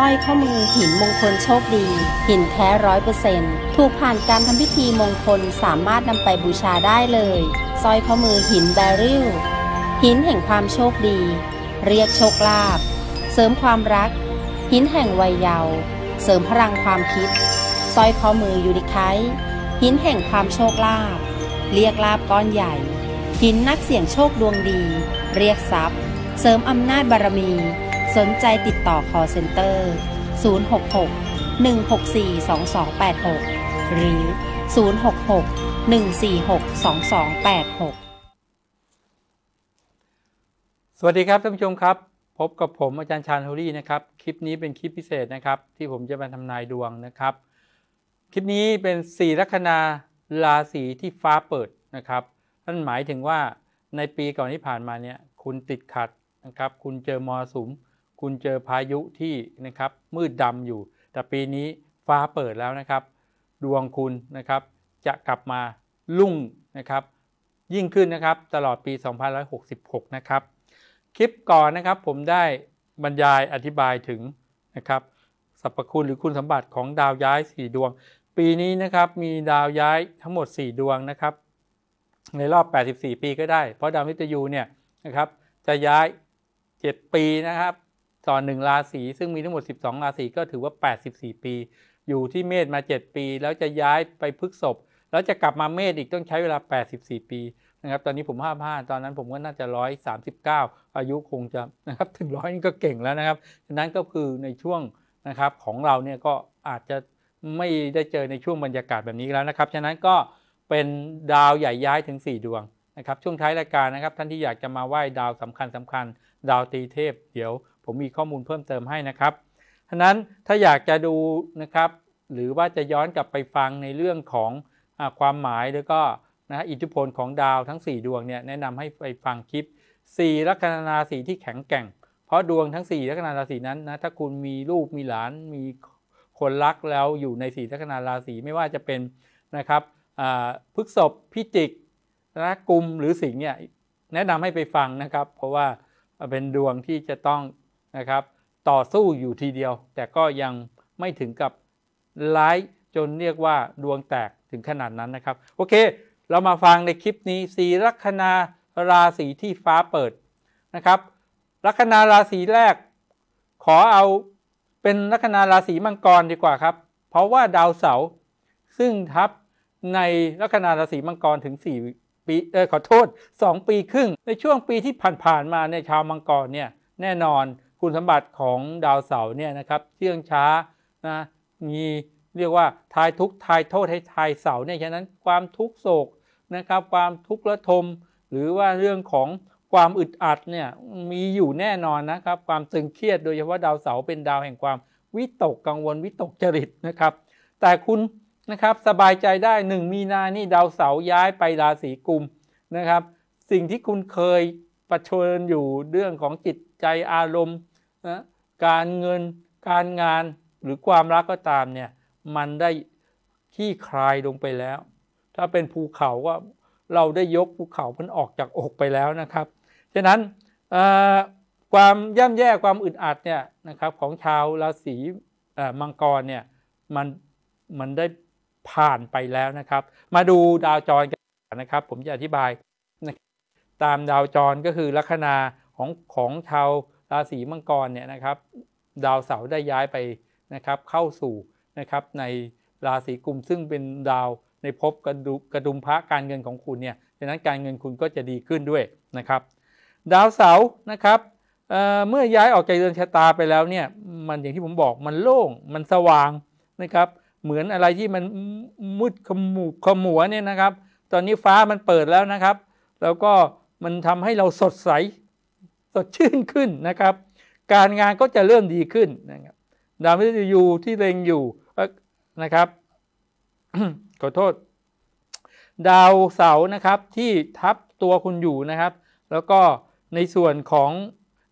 สร้อยข้อมือหินมงคลโชคดี หินแท้ร้อยเปอร์เซ็นต์ถูกผ่านการทำพิธีมงคลสามารถนำไปบูชาได้เลยสร้อยข้อมือหินแบริลหินแห่งความโชคดี เรียกโชคลาภเสริมความรัก หินแห่งวัยเยาว์เสริมพลังความคิดสร้อยข้อมือยูนิคายหินแห่งความโชคลาภเรียกลาบก้อนใหญ่ หินนักเสี่ยงโชคดวงดี เรียกทรัพย์ เสริมอำนาจบารมีสนใจติดต่อคอ c เซ็นเตอร์ 066 164 2286 หรือ 066 146 2286 สวัสดีครับท่านผู้ชมครับ พบกับผมอาจารย์ ชานฮฮลี่นะครับ คลิปนี้เป็นคลิปพิเศษนะครับที่ผมจะมาทำนายดวงนะครับ คลิปนี้เป็นสี่ลัคนาราศีที่ฟ้าเปิดนะครับนั่นหมายถึงว่าในปีก่อนที่ผ่านมาเนี่ยคุณติดขัดนะครับคุณเจอมอสุมคุณเจอพายุที่นะครับมืดดำอยู่ แต่ปีนี้ฟ้าเปิดแล้วนะครับ ดวงคุณนะครับ จะกลับมาลุ่งนะครับ ยิ่งขึ้นนะครับตลอดปี2566 นะครับ คลิปก่อนนะครับผมได้บรรยายอธิบายถึงนะครับสรรพคุณหรือคุณสมบัติของดาวย้าย 4 ดวง ปีนี้นะครับมีดาวย้ายทั้งหมด 4 ดวงนะครับ ในรอบ 84 ปีก็ได้ เพราะดาวมิตยูเนี่ยนะครับ จะย้าย 7 ปีนะครับต่อหนึ่งราศีซึ่งมีทั้งหมด 12ราศีก็ถือว่า 84 ปี อยู่ที่เมษมา 7 ปี แล้วจะย้ายไปพฤกษบแล้วจะกลับมาเมษอีกต้องใช้เวลา 84 ปีนะครับตอนนี้ผม55ตอนนั้นผมก็น่าจะ 139 อายุคงจะนะครับถึงร้อยนี่ก็เก่งแล้วนะครับ ฉะนั้นก็คือในช่วงนะครับของเราเนี่ยก็อาจจะไม่ได้เจอในช่วงบรรยากาศแบบนี้แล้วนะครับฉะนั้นก็เป็นดาวใหญ่ย้ายถึง 4 ดวงนะครับช่วงท้ายรายการนะครับ ท่านที่อยากจะมาไหว้ดาวสำคัญสำคัญดาวตีเทพ เดี๋ยวผมมีข้อมูลเพิ่มเติมให้นะครับัะนั้นถ้าอยากจะดูนะครับหรือว่าจะย้อนกลับไปฟังในเรื่องของอความหมายแล้วก็นะอิทธิพลของดาวทั้ง 4 ดวงเนี่ยแนะนำให้ไปฟังคลิป4ลัคนาราศีที่แข็งแกร่ง เพราะดวงทั้ง4ลัคนาราศีนั้นนะถ้าคุณมีลูกมีหลานมีคนรักแล้วอยู่ใน4ลัคนาราศีไม่ว่าจะเป็นนะครับพฤกษบพิจิกนะกลุ่มหรือสิงเนี่ยแนะนำให้ไปฟังนะครับ เพราะว่าเป็นดวงที่จะต้องนะครับต่อสู้อยู่ทีเดียวแต่ก็ยังไม่ถึงกับร้ายจนเรียกว่าดวงแตกถึงขนาดนั้นนะครับ โอเคเรามาฟังในคลิปนี้สีลัคนาราศีที่ฟ้าเปิดนะครับลัคนาราศีแรก ขอเอาเป็นลัคนาราศีมังกรดีกว่าครับเพราะว่าดาวเสาร์ซึ่งทับในลัคนาราศีมังกรถึง4ปีเออขอโทษ 2 ปีครึ่งในช่วงปีที่ผ่านๆมาในชาวมังกรเนี่ยแน่นอนคุณสมบัติของดาวเสาร์เนี่ยนะครับเชื่องช้านะ มีเรียกว่าทายทุกทายโทษให้ทายเสาเนี่ย ฉะนั้น ความทุกโศกนะครับ ความทุกข์ระทม หรือว่าเรื่องของความอึดอัดเนี่ย มีอยู่แน่นอนนะครับ ความตึงเครียดโดยเฉพาะดาวเสาร์เป็นดาวแห่งความวิตกกังวลวิตกจริตนะครับ แต่คุณนะครับสบายใจได้หนึ่งมีนา นี่ดาวเสาร์ย้ายไปราศีกุมนะครับ สิ่งที่คุณเคยประชรอยู่เรื่องของจิตใจอารมณ์นะการเงินการงานหรือความรักก็ตามเนี่ย มันได้ขี้คลายลงไปแล้ว ถ้าเป็นภูเขาก็ เราได้ยกภูเขาพันออกจากอกไปแล้วนะครับ ฉะนั้นความย่ำแย่ความอึดอัดเนี่ยนะครับของชาวราศีมังกรเนี่ยมันมันได้ผ่านไปแล้วนะครับ มาดูดาวจรกันนะครับผมจะอธิบาย ตามดาวจรก็คือลัคนาของของชาวราศีมังกรเนี่ยนะครับดาวเสาร์ได้ย้ายไปนะครับ เข้าสู่นะครับในราศีกุมซึ่งเป็นดาวในภพกระดุกระดุมพระการเงินของคุณเนี่ยดังนั้นการเงินคุณก็จะดีขึ้นด้วยนะครับ ดาวเสาร์นะครับเเมื่อย้ายออกจากเรือนชะตาไปแล้วเนี่ยมันอย่างที่ผมบอกมันโล่งมันสว่างนะครับ เหมือนอะไรที่มันมืดขมูขมัวเนี่ยนะครับ ตอนนี้ฟ้ามันเปิดแล้วนะครับ แล้วก็มันทำให้เราสดใสสดชื่นขึ้นนะครับ การงานก็จะเริ่มดีขึ้นนะครับดาวมฤตยูที่เล็งอยู่นะครับขอโทษ ดาวเสาร์นะครับที่ทับตัวคุณอยู่นะครับ แล้วก็ในส่วนของ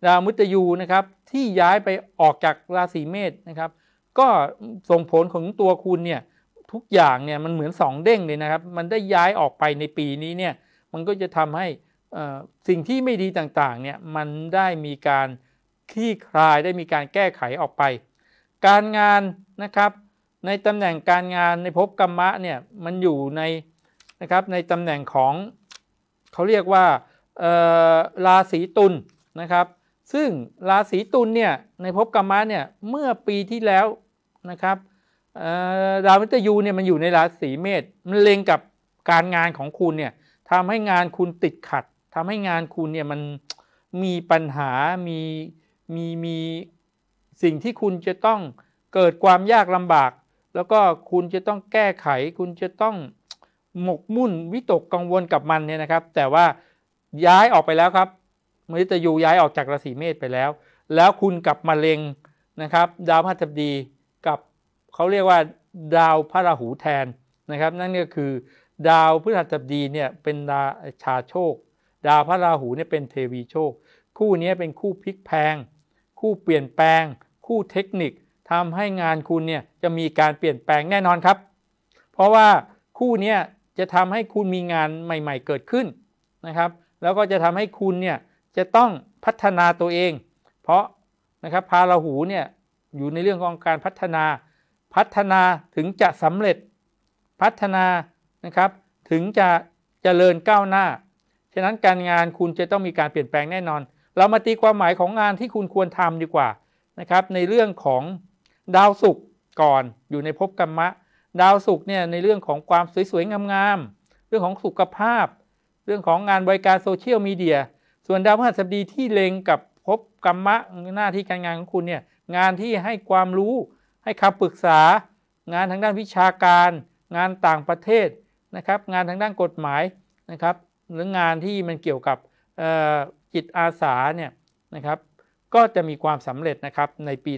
ดาวมฤตยูนะครับ ที่ย้ายไปออกจากราศีเมษนะครับ ก็ส่งผลของตัวคุณเนี่ยทุกอย่างเนี่ยมันเหมือนสองเด้งเลยนะครับ มันได้ย้ายออกไปในปีนี้เนี่ย มันก็จะทำให้สิ่งที่ไม่ดีต่างๆเนี่ย มันได้มีการคลี่คลาย ได้มีการแก้ไขออกไป การงานนะครับ ในตำแหน่งการงานในภพกรรมะ เนี่ย มันอยู่ในนะครับ ในตำแหน่งของเขาเรียกว่าราศีตุลนะครับ ซึ่งราศีตุลเนี่ย ในภพกรรมะเนี่ย เมื่อปีที่แล้วนะครับดาวมิตยูเนี่ยมันอยู่ในราศีเมษ มันเล็งกับการงานของคุณเนี่ยทำให้งานคุณติดขัดทำให้งานคุณเนี่ยมันมีปัญหา มี มี มีสิ่งที่คุณจะต้องเกิดความยากลำบาก แล้วก็คุณจะต้องแก้ไข คุณจะต้องหมกมุ่นวิตกกังวลกับมันเนี่ยนะครับ แต่ว่าย้ายออกไปแล้วครับมฤตยูย้ายออกจากราศีเมษไปแล้ว แล้วคุณกลับมาเล็งนะครับ ดาวพฤหัสบดีกับเขาเรียกว่าดาวพระราหูแทนนะครับ นั่นก็คือ ดาวพฤหัสบดีเนี่ยเป็นดาชาโชคดาวพระราหูเนี่ยเป็นเทวีโชค คู่นี้เป็นคู่พลิกแพง คู่เปลี่ยนแปลง คู่เทคนิคทำให้งานคุณเนี่ยจะมีการเปลี่ยนแปลงแน่นอนครับ เพราะว่าคู่นี้จะทำให้คุณมีงานใหม่ ๆเกิดขึ้นนะครับ แล้วก็จะทำให้คุณเนี่ยจะต้องพัฒนาตัวเอง เพราะนะครับพาราหูเนี่ยอยู่ในเรื่องของการพัฒนา พัฒนาถึงจะสำเร็จพัฒนานะครับถึงจะจะเจริญก้าวหน้าฉะนั้นการงานคุณจะต้องมีการเปลี่ยนแปลงแน่นอน เรามาตีความหมายของงานที่คุณควรทำดีกว่านะครับ ในเรื่องของดาวศุกร์ก่อน อยู่ในภพกรรมะ ดาวศุกร์เนี่ยในเรื่องของความสวยๆงามๆเรื่องของสุขภาพ เรื่องของงานบริการโซเชียลมีเดีย ส่วนดาวพฤหัสบดีที่เล็งกับภพกรรมะ หน้าที่การงานของคุณเนี่ยงานที่ให้ความรู้ให้คำปรึกษา งานทางด้านวิชาการ งานต่างประเทศนะครับ งานทางด้านกฎหมายนะครับหรืองานที่มันเกี่ยวกับจิตอาสาเนี่ยนะครับก็จะมีความสำเร็จนะครับในปี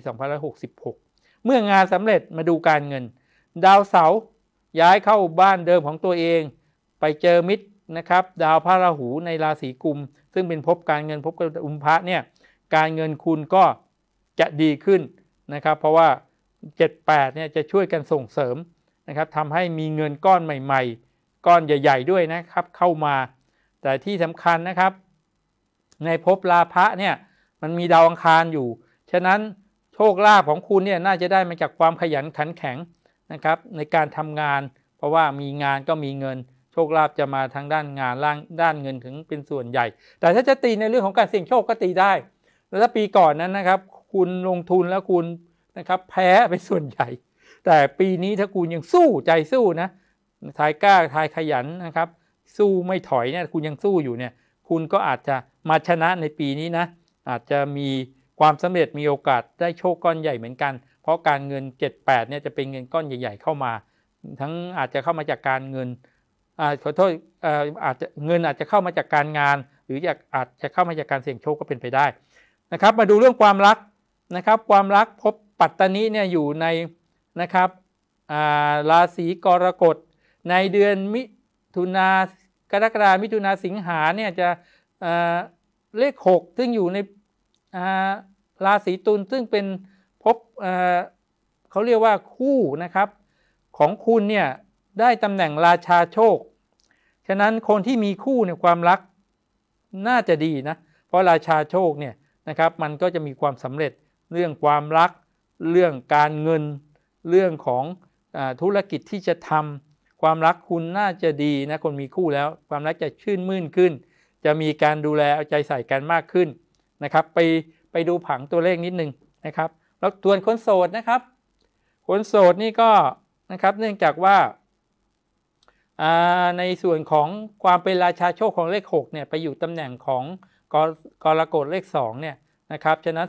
2566 เมื่องานสำเร็จมาดูการเงิน ดาวเสาร์ย้ายเข้าบ้านเดิมของตัวเอง ไปเจอมิตรนะครับดาวพระราหูในราศีกุม ซึ่งเป็นพบการเงินพบอุมพระเนี่ยการเงินคุณก็จะดีขึ้นนะครับเพราะว่า 78เนี่ยจะช่วยกันส่งเสริมนะครับทำให้มีเงินก้อนใหม่ๆ ก้อนใหญ่ๆด้วยนะครับเข้ามาแต่ที่สำคัญนะครับในภพลาภะเนี่ยมันมีดาวอังคารอยู่ฉะนั้นโชคลาภของคุณเนี่ยน่าจะได้มาจากความขยันขันแข็งนะครับ ในการทำงานเพราะว่ามีงานก็มีเงิน โชคลาภจะมาทางด้านงานล่างด้านเงินถึงเป็นส่วนใหญ่ แต่ถ้าจะตีในเรื่องของการเสี่ยงโชคก็ตีได้ แล้วปีก่อนนั้นนะครับ คุณลงทุนแล้วคุณนะครับ แพ้ไปส่วนใหญ่ แต่ปีนี้ถ้าคุณยังสู้ใจสู้นะทายกล้าทายขยันนะครับสู้ไม่ถอยเนี่ยคุณยังสู้อยู่เนี่ยคุณก็อาจจะมาชนะในปีนี้นะอาจจะมีความสำเร็จมีโอกาสได้โชคก้อนใหญ่เหมือนกัน เพราะการเงิน 78เนี่ยจะเป็นเงินก้อนใหญ่ ๆ เข้ามา ทั้งอาจจะเข้ามาจากการเงินขอโทษอาจจะเงินอาจจะเข้ามาจากการงานหรืออาจจะเข้ามาจากการเสี่ยงโชคก็เป็นไปได้นะครับ มาดูเรื่องความรักนะครับ ความรักพบปัตตานีเนี่ยอยู่ในนะครับราศีกรกฎในเดือนมิถุนากรกฎามิถุนาสิงหา เนี่ย จะเลขหกซึ่งอยู่ในราศีตุล ซึ่งเป็นพบเขาเรียกว่าคู่นะครับ ของคุณเนี่ยได้ตำแหน่งราชาโชค ฉะนั้นคนที่มีคู่ในความรักน่าจะดีนะ เพราะราชาโชคเนี่ยนะครับมันก็จะมีความสำเร็จเรื่องความรัก เรื่องการเงินเรื่องของอธุรกิจที่จะทำความรักคุณน่าจะดีนะคนมีคู่แล้ว ความรักจะชื่นมื่นขึ้น จะมีการดูแลเอาใจใส่กันมากขึ้นนะครับไปไปดูผังตัวเลขนิดนึงนะครับ แล้วทวนคนโสดนะครับคนโสดนี่ก็นะครับเนื่องจากว่า ในส่วนของความเป็นราชาโชคของเลข6เนี่ยไปอยู่ตำแหน่งของกกรกฎเลข 2เนี่ยนะครับฉะนั้น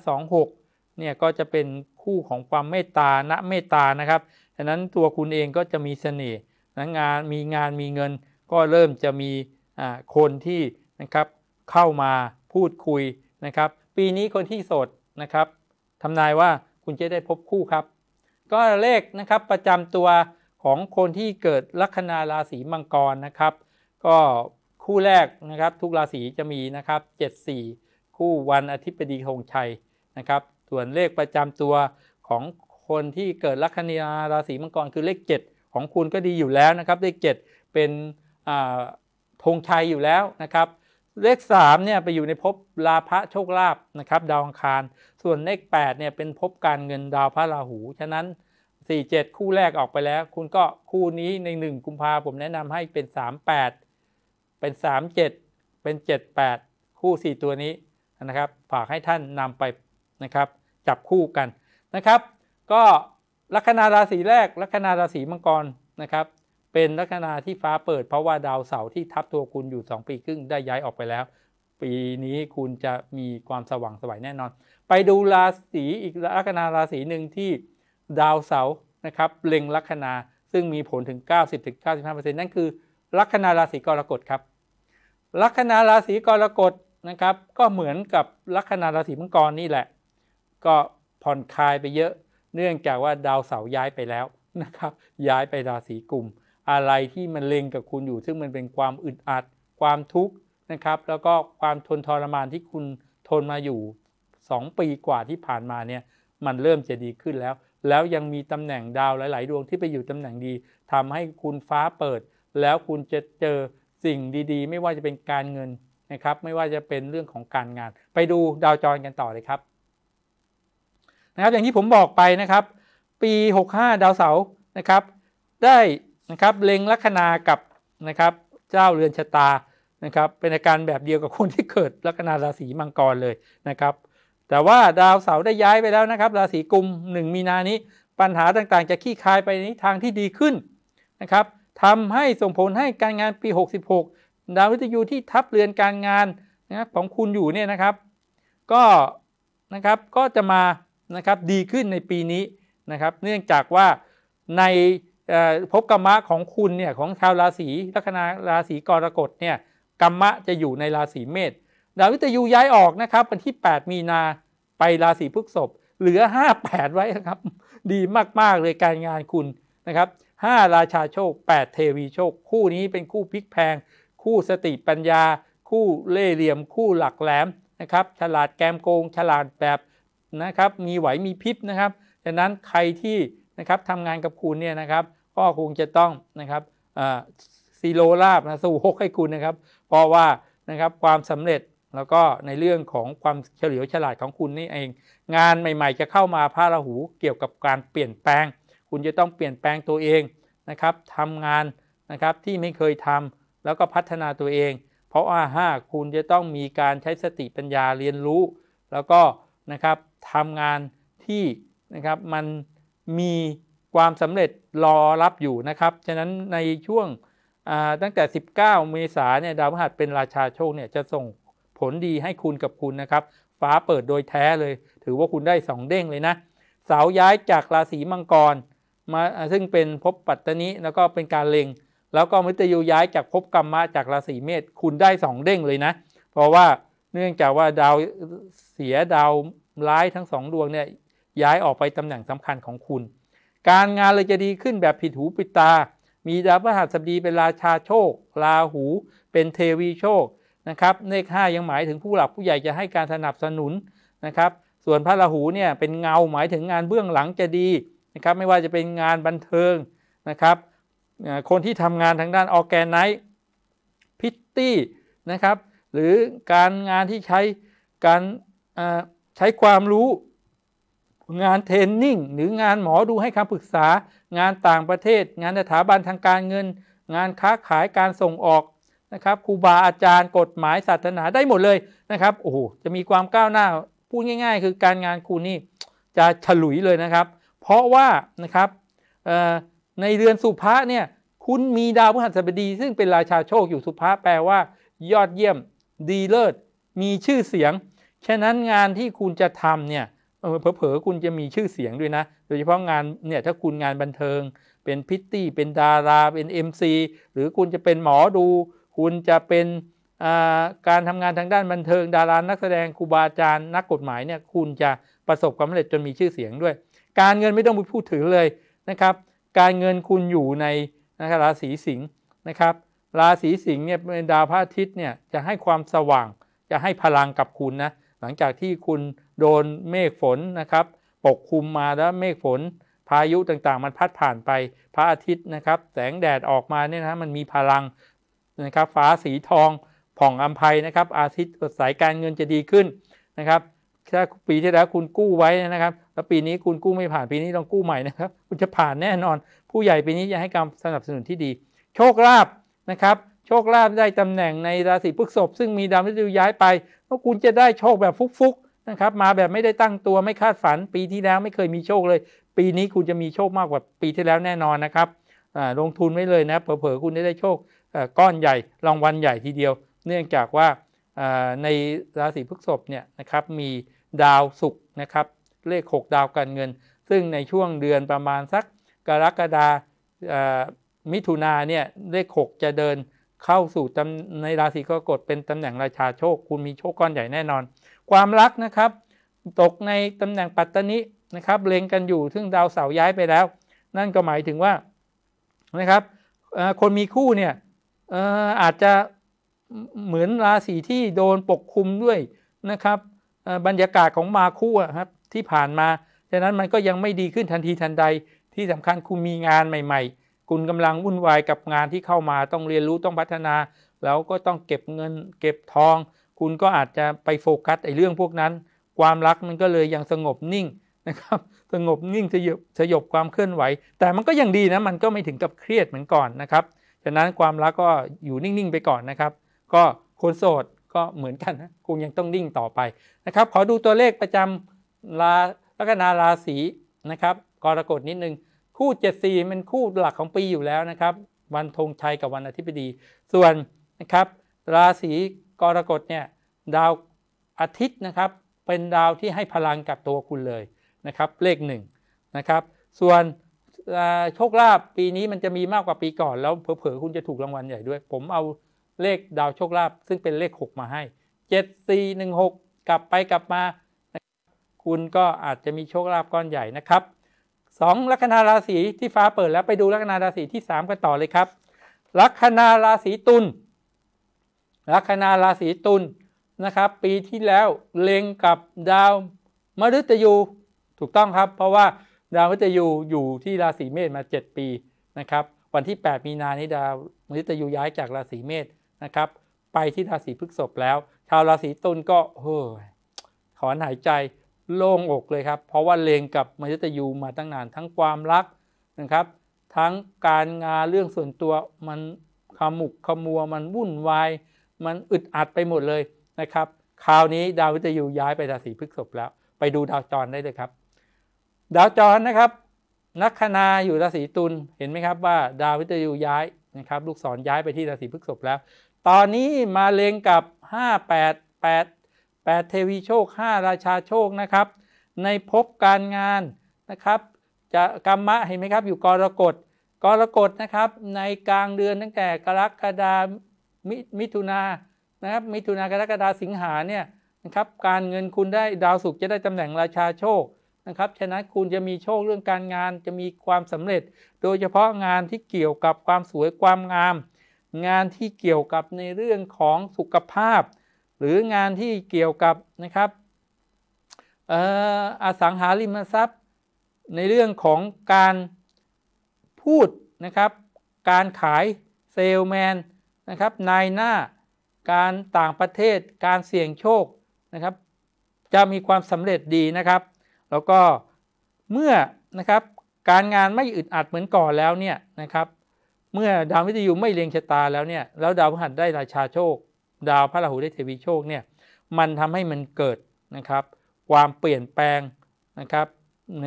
26เนี่ยก็จะเป็นคู่ของความเมตตาณเมตตานะครับ ฉะนั้นตัวคุณเองก็จะมีเสน่ห์นะงานมีงานมีเงินก็เริ่มจะมีคนที่นะครับเข้ามาพูดคุยนะครับ ปีนี้คนที่โสดนะครับทำนายว่าคุณจะได้พบคู่ครับ ก็เลขนะครับประจำตัวของคนที่เกิดลัคนาราศีมังกรนะครับ ก็คู่แรกนะครับทุกราศีจะมีนะครับ74 คู่วันอาทิตย์ปดีธงชัยนะครับ ส่วนเลขประจำตัวของคนที่เกิดลัคนาราศีมังกร คือเลข7ของคุณก็ดีอยู่แล้วนะครับเลขดเป็นธงชัยอยู่แล้วนะครับ เลข3เนี่ยไปอยู่ในภพลาภะโชคลาภนะครับดาวอังคาร ส่วนเลข 8เนี่ยเป็นภพการเงินดาวพระราหู ฉะนั้น 4 7 คู่แรกออกไปแล้ว คุณก็คู่นี้ใน1กุมภาผมแนะนำให้เป็น 38 เป็น 37 เป็น 78 คู่ 4 ตัวนี้นะครับ ฝากให้ท่านนำไปนะครับจับคู่กันนะครับ ก็ลัคนาราศีแรกลัคนาราศีมังกรนะครับ เป็นลัคนาที่ฟ้าเปิด เพราะว่าดาวเสาร์ที่ทับตัวคุณอยู่ 2 ปีครึ่งได้ย้ายออกไปแล้ว ปีนี้คุณจะมีความสว่างสวัยแน่นอน ไปดูราศีอีกลัคนาราศีหนึ่งที่ดาวเสาร์นะครับเล็งลัคนาซึ่งมีผลถึง 90-95%นั่นคือลัคนาราศีกรกฎครับ ลัคนาราศีกรกฎนะครับ ก็เหมือนกับลัคนาราศีมังกรนี่แหละก็ผ่อนคลายไปเยอะเนื่องจากว่าดาวเสาร์ย้ายไปแล้วนะครับ ย้ายไปราศีกุมอะไรที่มันเล็งกับคุณอยู่ ซึ่งมันเป็นความอึดอัดความทุกข์นะครับ แล้วก็ความทนทรมานที่คุณทนมาอยู่2ปีกว่าที่ผ่านมาเนี่ย มันเริ่มจะดีขึ้นแล้ว แล้วยังมีตำแหน่งดาวหลาย ๆ ดวงที่ไปอยู่ตำแหน่งดีทำให้คุณฟ้าเปิด แล้วคุณจะเจอสิ่งดีๆ ไม่ว่าจะเป็นการเงินนะครับ ไม่ว่าจะเป็นเรื่องของการงาน ไปดูดาวจรกันต่อเลยครับนะครับอย่างที่ผมบอกไปนะครับ ปี 65 ดาวเสาร์นะครับ ได้นะครับเล็งลัคนากับนะครับเจ้าเรือนชะตานะครับ เป็นอาการแบบเดียวกับคนที่เกิดลัคนาราศีมังกรเลยนะครับ แต่ว่าดาวเสาร์ได้ย้ายไปแล้วนะครับราศีกุม 1 มีนานี้ปัญหาต่างๆ จะขี้คายไปในทางที่ดีขึ้นนะครับทำให้ส่งผลให้การงานปี 66 ดาววิทยุที่ทับเรือนการงานนะของคุณอยู่เนี่ยนะครับ ก็นะครับก็จะมานะครับดีขึ้นในปีนี้นะครับเนื่องจากว่าในภพกรรมะของคุณเนี่ยของชาวราศีลัคนาราศีกรกฎเนี่ยกรรมะจะอยู่ในราศีเมษดาววิตยูย้ายออกนะครับวันที่ 8 มีนาไปราศีพฤษภเหลือ 58 ไว้นะครับดีมาก ๆ เลยการงานคุณนะครับ 5 ราชาโชค 8 เทวีโชค คู่นี้เป็นคู่พลิกแพง คู่สติปัญญา คู่เล่เหลี่ยม คู่หลักแหลมนะครับฉลาดแกมโกง ฉลาดแบบนะครับ มีไหวมีพิษนะครับดังนั้นใครที่นะครับทำงานกับคุณเนี่ยนะครับ ก็คงจะต้องนะครับซีโรลาบนะสู่หกให้คุณนะครับ เพราะว่านะครับความสำเร็จแล้วก็ในเรื่องของความเฉลียวฉลาดของคุณนี่เอง งานใหม่ๆ จะเข้ามาพาราหูเกี่ยวกับการเปลี่ยนแปลง คุณจะต้องเปลี่ยนแปลงตัวเองนะครับทำงานนะครับที่ไม่เคยทำแล้วก็พัฒนาตัวเองเพราะว่าห้าคุณจะต้องมีการใช้สติปัญญาเรียนรู้ แล้วก็นะครับทำงานที่นะครับมันมีความสำเร็จรอรับอยู่นะครับ ฉะนั้นในช่วงตั้งแต่ 19 เมษาเนี่ยดาวพฤหัสเป็นราชาโชคเนี่ยจะส่งผลดีให้คุณกับคุณนะครับ ฟ้าเปิดโดยแท้เลยถือว่าคุณได้2เด้งเลยนะเสาย้ายจากราศีมังกรมาซึ่งเป็นภพปัตตนิ แล้วก็เป็นการเล็ง แล้วก็มิตยูย้ายจากภพกรรมะ จากราศีเมษคุณได้2เด้งเลยนะเพราะว่าเนื่องจากว่าดาวเสียดาวร้ายทั้งสองดวง เนี่ย ย้ายออกไปตำแหน่งสำคัญของคุณ การงาน เลยจะดีขึ้นแบบผิด หูผิดตา มีดาวพฤหัสบดีเป็นราชาโชคราหู เป็นเทวีโชคนะครับเลขห้ายังหมายถึงผู้หลักผู้ใหญ่จะให้การสนับสนุนนะครับ ส่วนพระราหูเนี่ยเป็นเงาหมายถึงงานเบื้องหลังจะดีนะครับไม่ว่าจะเป็นงานบันเทิงนะครับคนที่ทำงานทางด้านออแกนไนท์พิตตี้นะครับ หรือการงานที่ใช้การใช้ความรู้งานเทรนนิ่ง หรืองานหมอดูให้คำปรึกษา งานต่างประเทศ งานสถาบันทางการเงิน งานค้าขายการส่งออกนะครับครูบาอาจารย์กฎหมายศาสนาได้หมดเลยนะครับโอ้โหจะมีความก้าวหน้าพูดง่ายๆ คือการงานคุณนี่จะฉลุยเลยนะครับ เพราะว่านะครับในเดือนสุภาเนี่ยคุณมีดาวพฤหัสบดี ซึ่งเป็นราชาโชคอยู่สุภาแปลว่า ยอดเยี่ยมดีเลิศมีชื่อเสียงฉะนั้นงานที่คุณจะทำเนี่ยเผลอๆ คุณจะมีชื่อเสียงด้วยนะ โดยเฉพาะงานเนี่ยถ้าคุณงานบันเทิงเป็นพิตตี้เป็นดาราเป็น MC หรือคุณจะเป็นหมอดู คุณจะเป็นการทำงานทางด้านบันเทิง ดารานักแสดงครูบาอาจารย์นักกฎหมายเนี่ยคุณจะประสบความสำเร็จจนมีชื่อเสียงด้วย การเงินไม่ต้องไปพูดถึงเลยนะครับ การเงินคุณอยู่ในนะครับ ราศีสิงห์นะครับราศีสิงห์เนี่ยเป็นดาวพระอาทิตย์เนี่ยจะให้ความสว่าง จะให้พลังกับคุณนะหลังจากที่คุณโดนเมฆฝนนะครับปกคลุมมาแล้วเมฆฝน พายุต่างๆ มันพัดผ่านไปพระอาทิตย์นะครับแสงแดดออกมาเนี่ยนะมันมีพลังนะครับฟ้าสีทอง ผ่องอัมภัยนะครับอาทิตย์สายการเงินจะดีขึ้นนะครับถ้าปีที่แล้วคุณกู้ไว้นะครับแล้วปีนี้คุณกู้ไม่ผ่าน ปีนี้ต้องกู้ใหม่นะครับ คุณจะผ่านแน่นอน ผู้ใหญ่ปีนี้จะให้การสนับสนุนที่ดี โชคลาภนะครับโชคลาภได้ตำแหน่งในราศีพฤษภซึ่งมีดาวฤกษ์ย้ายไปกพราะคุณจะได้โชคแบบฟุกๆนะครับมาแบบไม่ได้ตั้งตัวไม่คาดฝัน ปีที่แล้วไม่เคยมีโชคเลย ปีนี้คุณจะมีโชคมากกว่าปีที่แล้วแน่นอนนะครับลงทุนไว้เลยนะเผลอๆคุณได้ได้โชคก้อนใหญ่รางวัลใหญ่ทีเดียว เนื่องจากว่าในราศีพฤษภเนี่ยนะครับมีดาวศุกร์นะครับเลข6ดาวการเงิน ซึ่งในช่วงเดือนประมาณสักกรกฎามิถุนาเนี่ยเลข6จะเดินเข้าสู่ในราศีกรกฎเป็นตำแหน่งราชาโชคคุณมีโชคก้อนใหญ่แน่นอน ความรักนะครับ ตกในตำแหน่งปัตตนินะครับเลงกันอยู่ซึ่งดาวเสาย้ายไปแล้ว นั่นก็หมายถึงว่านะครับคนมีคู่เนี่ยอาจจะเหมือนราศีที่โดนปกคลุมด้วยนะครับบรรยากาศของมาคู่ครับที่ผ่านมาดังนั้นมันก็ยังไม่ดีขึ้นทันทีทันใดที่สำคัญคุณมีงานใหม่ ๆคุณกำลังวุ่นวายกับงานที่เข้ามาต้องเรียนรู้ต้องพัฒนา แล้วก็ต้องเก็บเงินเก็บทอง คุณก็อาจจะไปโฟกัสไอ้เรื่องพวกนั้น ความรักมันก็เลยยังสงบนิ่งนะครับสงบนิ่งสยบสยบความเคลื่อนไหว แต่มันก็ยังดีนะมันก็ไม่ถึงกับเครียดเหมือนก่อนนะครับฉะนั้นความรักก็อยู่นิ่ง ๆ ไปก่อนนะครับ ก็คนโสดก็เหมือนกันนะคณยังต้องนิ่งต่อไปนะครับ ขอดูตัวเลขประจำราลัคนาราศีนะครับ กรกฎนิดนึงคู่ 74เป็นคู่หลักของปีอยู่แล้วนะครับ วันธงชัยกับวันอาทิตย์ดี ส่วนนะครับ ราศีกรกฎเนี่ยดาวอาทิตย์นะครับ เป็นดาวที่ให้พลังกับตัวคุณเลยนะครับเลขหนะครับส่วนโชคลาภปีนี้มันจะมีมากกว่าปีก่อน แล้วเผลอๆคุณจะถูกรางวัลใหญ่ด้วย ผมเอาเลขดาวโชคลาภซึ่งเป็นเลข 6 มาให้ 7416 กลับไปกลับมาคุณก็อาจจะมีโชคลาภก้อนใหญ่นะครับสองลัคนาราศีที่ฟ้าเปิดแล้วไปดูลัคนาราศีที่สามกันต่อเลยครับลัคนาราศีตุลลัคนาราศีตุลนะครับ ปีที่แล้วเล็งกับดาวมฤตยูถูกต้องครับ เพราะว่าดาวมฤตยูอยู่ที่ราศีเมษมา 7 ปีนะครับ วันที่ 8 มีนานี้ดาวมฤตยูย้ายจากราศีเมษนะครับ ไปที่ราศีพฤษภแล้ว ชาวราศีตุลก็เฮ้ยถอนหายใจโล่งอกเลยครับ เพราะว่าเลงกับมายตยูมาตั้งนานทั้งความรักนะครับ ทั้งการงานเรื่องส่วนตัวมันขมุกขมัวมันวุ่นวายมันอึดอัดไปหมดเลยนะครับคราวนี้ดาววิทยูย้ายไปราศีพฤษภแล้วไปดูดาวจรได้เลยครับ ดาวจรนะครับ นักนณาอยู่ราศีตุลเห็นไหมครับว่าดาววิทยูย้ายนะครับ ลูกศรย้ายไปที่ราศีพฤษภแล้ว ตอนนี้มาเลงกับ 5 8 8 8เทวีโชค 5 ราชาโชคนะครับ ในพบการงานนะครับ จะกรรมะเห็นไหมครับ อยู่กรกฎ กรกฎนะครับในกลางเดือนตั้งแต่กรกฎามิมิถุนานะครับ มิถุนากรกฎาสิงหาเนี่ยนะครับการเงินคุณได้ดาวศุกร์จะได้ตำแหน่งราชาโชคนะครับฉะนั้นคุณจะมีโชคเรื่องการงานจะมีความสำเร็จ โดยเฉพาะงานที่เกี่ยวกับความสวยความงาม งานที่เกี่ยวกับในเรื่องของสุขภาพหรืองานที่เกี่ยวกับนะครับอสังหาริมทรัพย์ ในเรื่องของการพูดนะครับการขายเซลแมนนะครับนายหน้าการต่างประเทศการเสี่ยงโชคนะครับจะมีความสำเร็จดีนะครับ แล้วก็เมื่อนะครับการงานไม่อึดอัดเหมือนก่อนแล้วเนี่ยนะครับเมื่อดาววิทยุไม่เลียงชะตาแล้วเนี่ยแล้วดาวพฤหัสได้ราชาโชคดาวพระราหูได้เทวีโชคเนี่ย มันทำให้มันเกิดนะครับ ความเปลี่ยนแปลงนะครับใน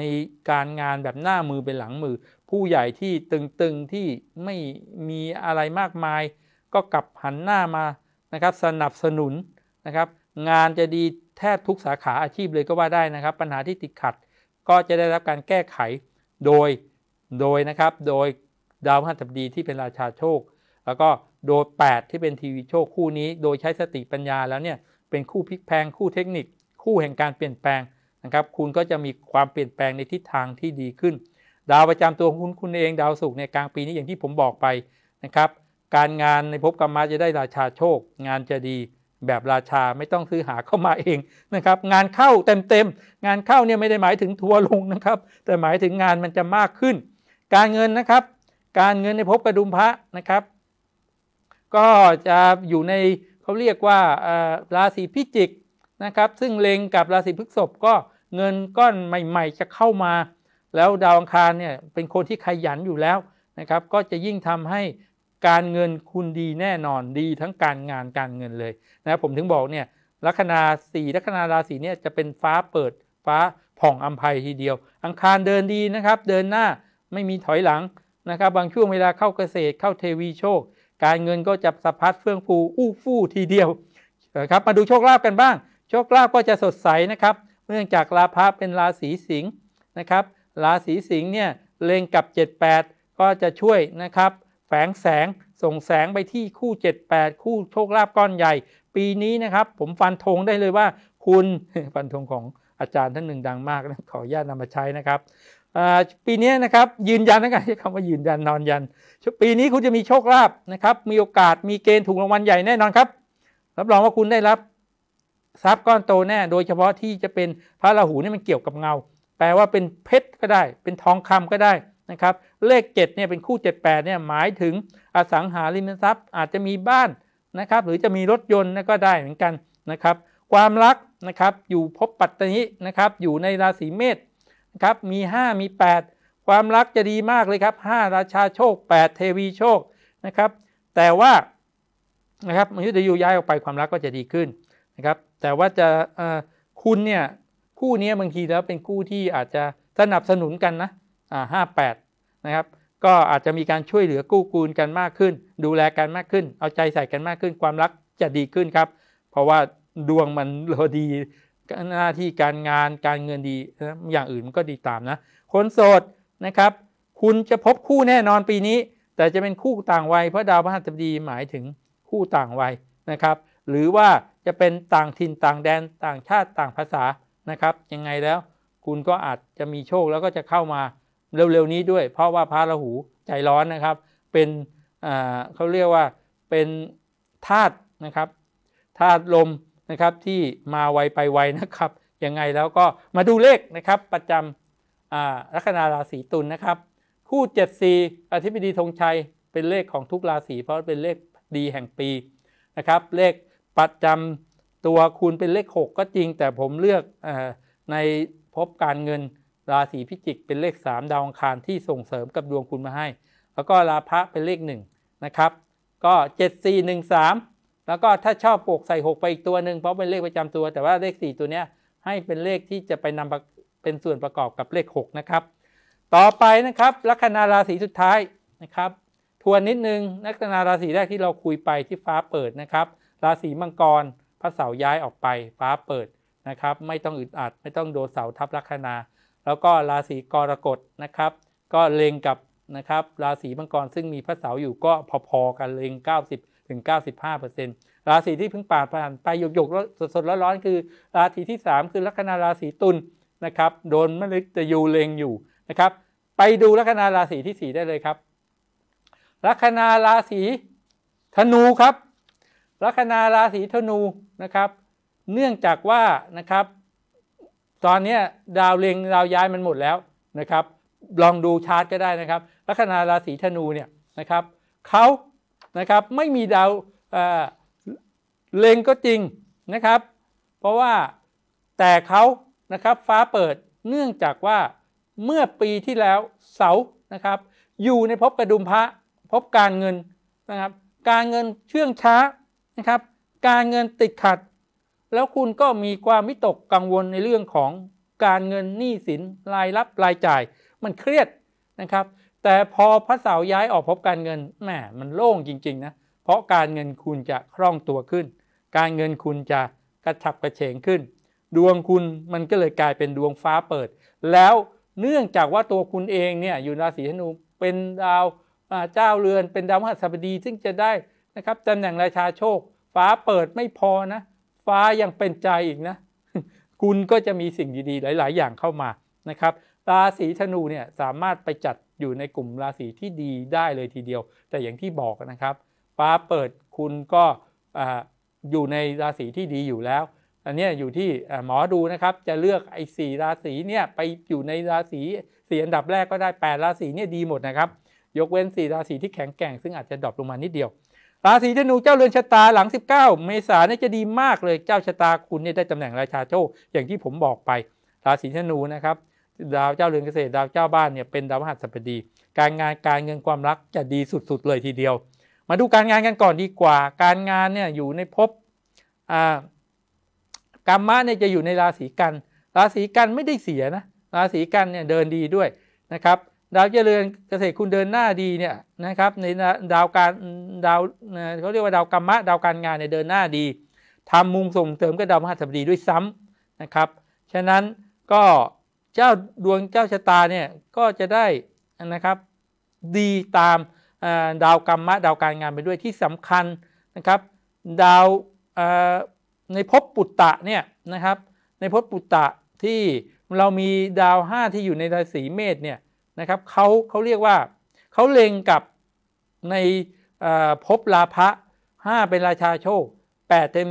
การงานแบบหน้ามือเป็นหลังมือ ผู้ใหญ่ที่ตึงๆที่ไม่มีอะไรมากมาย ก็กลับหันหน้ามานะครับสนับสนุนนะครับ งานจะดีแทบทุกสาขาอาชีพเลยก็ว่าได้นะครับ ปัญหาที่ติดขัดก็จะได้รับการแก้ไขโดย โดยนะครับ โดยดาวพฤหัสบดีที่เป็นราชาโชคแล้วก็โดย8ที่เป็นทีวีโชคคู่นี้โดยใช้สติปัญญาแล้วเนี่ยเป็นคู่พลิกแพงคู่เทคนิค คู่แห่งการเปลี่ยนแปลงนะครับ คุณก็จะมีความเปลี่ยนแปลงในทิศทางที่ดีขึ้น ดาวประจำตัวคุณคุณเองดาวศุกร์ในกลางปีนี้อย่างที่ผมบอกไปนะครับ การงานในภพกรรมะจะได้ราชาโชค งานจะดีแบบราชาไม่ต้องซื้อหาเข้ามาเองนะครับ งานเข้าเต็มๆงานเข้าเนี่ยไม่ได้หมายถึงทัวลงนะครับ แต่หมายถึงงานมันจะมากขึ้น การเงินนะครับ การเงินในภพกระดุมพระนะครับก็จะอยู่ในเขาเรียกว่าราศีพิจิกนะครับซึ่งเลงกับราศีพฤษภก็เงินก้อนใหม่ ๆ จะเข้ามา แล้วดาวอังคารเนี่ยเป็นคนที่ขยันอยู่แล้วนะครับก็จะยิ่งทำให้การเงินคุณดีแน่นอนดีทั้งการงานการเงินเลยนะผมถึงบอกเนี่ยลัคนาสี่ลัคนาราศีเนี่ยจะเป็นฟ้าเปิดฟ้าผ่องอัมภัยทีเดียว อังคารเดินดีนะครับเดินหน้าไม่มีถอยหลังนะครับบางช่วงเวลาเข้าเกษตรเข้าเทวีโชคการเงินก็จะสะพัดเฟื่องฟูอู้ฟู่ทีเดียวนะครับมาดูโชคลาภกันบ้าง โชคลาภก็จะสดใสนะครับเนื่องจากราพะเป็นราศีสิงห์นะครับราศีสิงห์เนี่ยเล็งกับ 78 ก็จะช่วยนะครับแฝงแสงส่งแสงไปที่คู่ 78 คู่โชคลาภก้อนใหญ่ ปีนี้นะครับ ผมฟันธงได้เลยว่าคุณฟันธงของอาจารย์ท่านหนึ่งดังมากนะขออนุญาตนำมาใช้นะครับปีนี้นะครับยืนยันนะครับใช้คำว่ายืนยันนอนยัน ปีนี้คุณจะมีโชคลาภนะครับมีโอกาสมีเกณฑ์ถูกรางวัลใหญ่แน่นอนครับรับรองว่าคุณได้รับทรัพย์ก้อนโตแน่โดยเฉพาะที่จะเป็นพระราหูนี่มันเกี่ยวกับเงาแปลว่าเป็นเพชรก็ได้ เป็นทองคำก็ได้นะครับเลข7เนี่ยเป็นคู่7ดเนี่ยหมายถึงอสังหาริมทรัพย์อาจจะมีบ้านนะครับหรือจะมีรถยนต์ก็ได้เหมือนกันนะครับ ความรักนะครับอยู่พบปัตตานีนะครับอยู่ในราศีเมษครับมี5มี8 ความรักจะดีมากเลยครับ 5 ราชาโชค8เทวีโชคนะครับแต่ว่านะครับมนุษยยูย้ายออกไปความรักก็จะดีขึ้นนะครับแต่ว่าจะคุณเนี่ยคู่นี้บางทีแล้วเป็นคู่ที่อาจจะสนับสนุนกันนะห้าแปดนะครับก็อาจจะมีการช่วยเหลือกู้กูลกันมากขึ้น ดูแลกันมากขึ้น เอาใจใส่กันมากขึ้น ความรักจะดีขึ้นครับ เพราะว่าดวงมันรดีหน้าที่การงานการเงินดีอย่างอื่นก็ดีตามนะคนโสดนะครับ คุณจะพบคู่แน่นอนปีนี้ แต่จะเป็นคู่ต่างวัยเพราะดาวพฤหัสบดีหมายถึงคู่ต่างวัยนะครับ หรือว่าจะเป็นต่างถิ่นต่างแดนต่างชาติต่างภาษานะครับยังไงแล้วคุณก็อาจจะมีโชคแล้วก็จะเข้ามาเร็วๆนี้ด้วย เพราะว่าพระราหูใจร้อนนะครับ เป็นเขาเรียกว่าเป็นธาตุนะครับธาตุลมนะครับที่มาไวไปไวนะครับยังไงแล้วก็มาดูเลขนะครับประจำลัคนาราศีตุลนนะครับ คู่74อธิบดีธงชัยเป็นเลขของทุกราศีเพราะเป็นเลขดีแห่งปีนะครับเลขประจำตัวคูณเป็นเลข 6 ก็จริงแต่ผมเลือกอในพบการเงินราศีพิจิกเป็นเลข 3 ดาวอังคารที่ส่งเสริมกับดวงคุณมาให้ แล้วก็ราพะเป็นเลข1นะครับก็7413แล้วก็ถ้าชอบปลูกใส่ 6 ไปอีกตัวหนึ่งเพราะเป็นเลขประจำตัว แต่ว่าเลข 4 ตัวนี้ให้เป็นเลขที่จะไปนำเป็นส่วนประกอบกับเลข6นะครับต่อไปนะครับลัคนาราศีสุดท้ายนะครับทวนนิดนึงลัคนาราศีแรกที่เราคุยไปที่ฟ้าเปิดนะครับ ราศีมังกรพระเสาย้ายออกไปฟ้าเปิดนะครับ ไม่ต้องอึดอัดไม่ต้องโดนเสาทับลัคนาแล้วก็ราศีกรกฎนะครับ ก็เลงกับนะครับราศีมังกรซึ่งมีพระเสาอยู่ก็พอๆกันเลง90ถึง 95%ราศีที่เพิ่งผ่านผ่านไปหยกหยกสดๆร้อนๆคือ ราศีที่ 3 คือลัคนาราศีตุลนะครับ โดนมฤตยูเลงอยู่นะครับ ไปดูลัคนาราศีที่4ได้เลยครับ ลัคนาราศีธนูครับ ลัคนาราศีธนูนะครับ เนื่องจากว่านะครับ ตอนนี้ดาวเลงดาวย้ายมันหมดแล้วนะครับ ลองดูชาร์ตก็ได้นะครับ ลัคนาราศีธนูเนี่ยนะครับเขานะครับไม่มีดาวเลงก็จริงนะครับ เพราะว่าแต่เขานะครับฟ้าเปิดเนื่องจากว่าเมื่อปีที่แล้วเสานะครับ อยู่ในภพกระดุมพระภพการเงินนะครับ การเงินเชื่องช้านะครับ การเงินติดขัด แล้วคุณก็มีความวิตกกังวลในเรื่องของการเงินหนี้สินรายรับรายจ่าย มันเครียดนะครับแต่พอพระเสาย้ายออกพบการเงินแหมมันโล่งจริงๆนะเพราะการเงินคุณจะคล่องตัวขึ้น การเงินคุณจะกระฉับกระเฉงขึ้น ดวงคุณมันก็เลยกลายเป็นดวงฟ้าเปิด แล้วเนื่องจากว่าตัวคุณเองเนี่ย อยู่ราศีธนูเป็นดาวเจ้าเรือนเป็นดาวมหัสบดีซึ่งจะได้นะครับตำแหน่งราชาโชค ฟ้าเปิดไม่พอนะ ฟ้ายังเป็นใจอีกนะ คุณก็จะมีสิ่งดีๆหลายๆ อย่างเข้ามานะครับ ราศีธนูเนี่ยสามารถไปจัดอยู่ในกลุ่มราศีที่ดีได้เลยทีเดียว แต่อย่างที่บอกนะครับฟ้าเปิดคุณก็อยู่ในราศีที่ดีอยู่แล้ว อันนี้อยู่ที่หมอดูนะครับจะเลือกไอ้สี่ราศีเนี่ยไปอยู่ในราศีสี่อันดับแรกก็ได้8ราศีเนี่ยดีหมดนะครับยกเว้นส่ราศีที่แข็งแกร่งซึ่งอาจจะดรอปลงมานิดเดียว ราศีธนูเจ้าเรือนชะตาหลัง 19เมษาเนี่ยจะดีมากเลยเจ้าชะตาคุณเนี่ยได้ตำแหน่งราชาโชคอย่างที่ผมบอกไป ราศีธนูนะครับดาวเจ้าเรือนเกษตรดาวเจ้าบ้านเนี่ยเป็นดาวพฤหัสบดี การงานการเงินความรักจะดีสุดๆ เลยทีเดียว มาดูการงานกันก่อนดีกว่า การงานเนี่ยอยู่ในภพอ่ากรรมะเนี่ยจะอยู่ในราศีกัน ราศีกันไม่ได้เสียนะ ราศีกันเนี่ยเดินดีด้วยนะครับ ดาวเจริญเกษตรคุณเดินหน้าดีเนี่ยนะครับในดาวการดาวเขาเรียกว่าดาวกรรมะดาวการงานเนี่ยเดินหน้าดี ทำมุมส่งเสริมกับดาวฤหัสัปดีด้วยซ้ำนะครับ ฉะนั้นก็เจ้าดวงเจ้าชะตาเนี่ยก็จะได้นะครับดีตามดาวกรรมะดาวการงานไปด้วยที่สำคัญนะครับดาวในภพปุตตะเนี่ยนะครับในภพปุตตะที่เรามีดาว 5 ที่อยู่ในราศีเมษเนี่ยนะครับเขาเขาเรียกว่าเขาเล็งกับในภพลาภะ5 เป็นราชาโชค 8เต็ม